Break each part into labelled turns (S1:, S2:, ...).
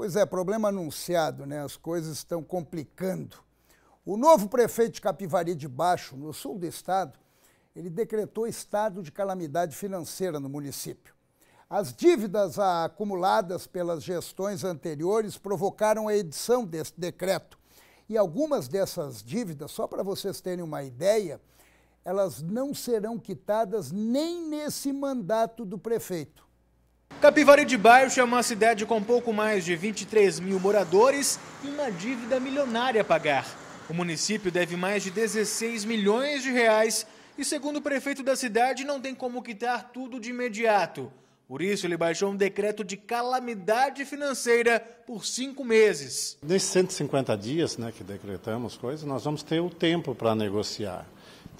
S1: Pois é, problema anunciado, né? As coisas estão complicando. O novo prefeito de Capivari de Baixo, no sul do estado, ele decretou estado de calamidade financeira no município. As dívidas acumuladas pelas gestões anteriores provocaram a edição desse decreto. E algumas dessas dívidas, só para vocês terem uma ideia, elas não serão quitadas nem nesse mandato do prefeito. Capivari de Baixo é uma cidade com pouco mais
S2: de 23 mil moradores e uma dívida milionária a pagar. O município deve mais de 16 milhões de reais e, segundo o prefeito da cidade, não tem como quitar tudo de imediato. Por isso, ele baixou um decreto de calamidade financeira
S3: por cinco meses. Nesses 150 dias né, que decretamos coisas, nós vamos ter o tempo para negociar.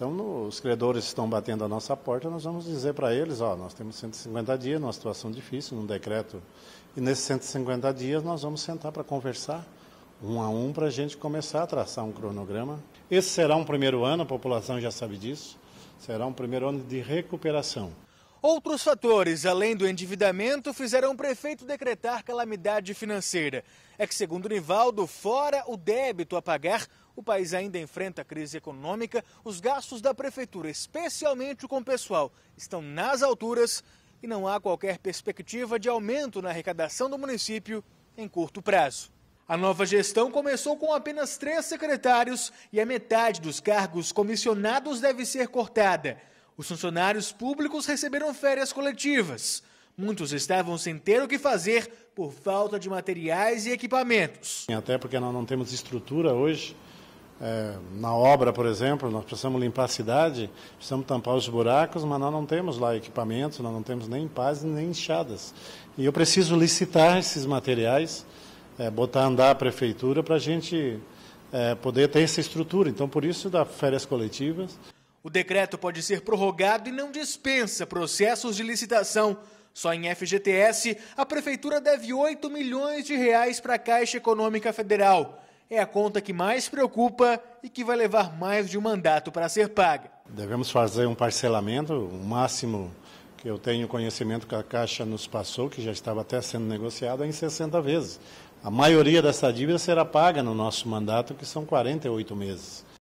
S3: Então, no, os credores estão batendo a nossa porta, nós vamos dizer para eles, ó, nós temos 150 dias, numa situação difícil, num decreto, e nesses 150 dias nós vamos sentar para conversar um a um para a gente começar a traçar um cronograma. Esse será um primeiro ano, a população já sabe disso, será um primeiro ano de recuperação.
S2: Outros fatores, além do endividamento, fizeram o prefeito decretar calamidade financeira. É que, segundo Nivaldo, fora o débito a pagar, o país ainda enfrenta a crise econômica, os gastos da prefeitura, especialmente com o pessoal, estão nas alturas e não há qualquer perspectiva de aumento na arrecadação do município em curto prazo. A nova gestão começou com apenas três secretários e a metade dos cargos comissionados deve ser cortada. Os funcionários públicos receberam férias coletivas. Muitos estavam sem ter o que fazer por falta de
S3: materiais e equipamentos. Até porque nós não temos estrutura hoje é, na obra, por exemplo, nós precisamos limpar a cidade, precisamos tampar os buracos, mas nós não temos lá equipamentos, nós não temos nem pás nem enxadas. E eu preciso licitar esses materiais, é, botar a andar a prefeitura para a gente é, poder ter essa estrutura. Então, por isso, dá férias coletivas. O decreto pode ser prorrogado e não dispensa
S2: processos de licitação. Só em FGTS, a prefeitura deve 8 milhões de reais para a Caixa Econômica Federal é a conta que mais preocupa e que vai
S3: levar mais de um mandato para ser paga. Devemos fazer um parcelamento, o máximo que eu tenho conhecimento que a Caixa nos passou, que já estava até sendo negociado, é em 60 vezes. A maioria dessa dívida será paga no nosso mandato, que são 48 meses.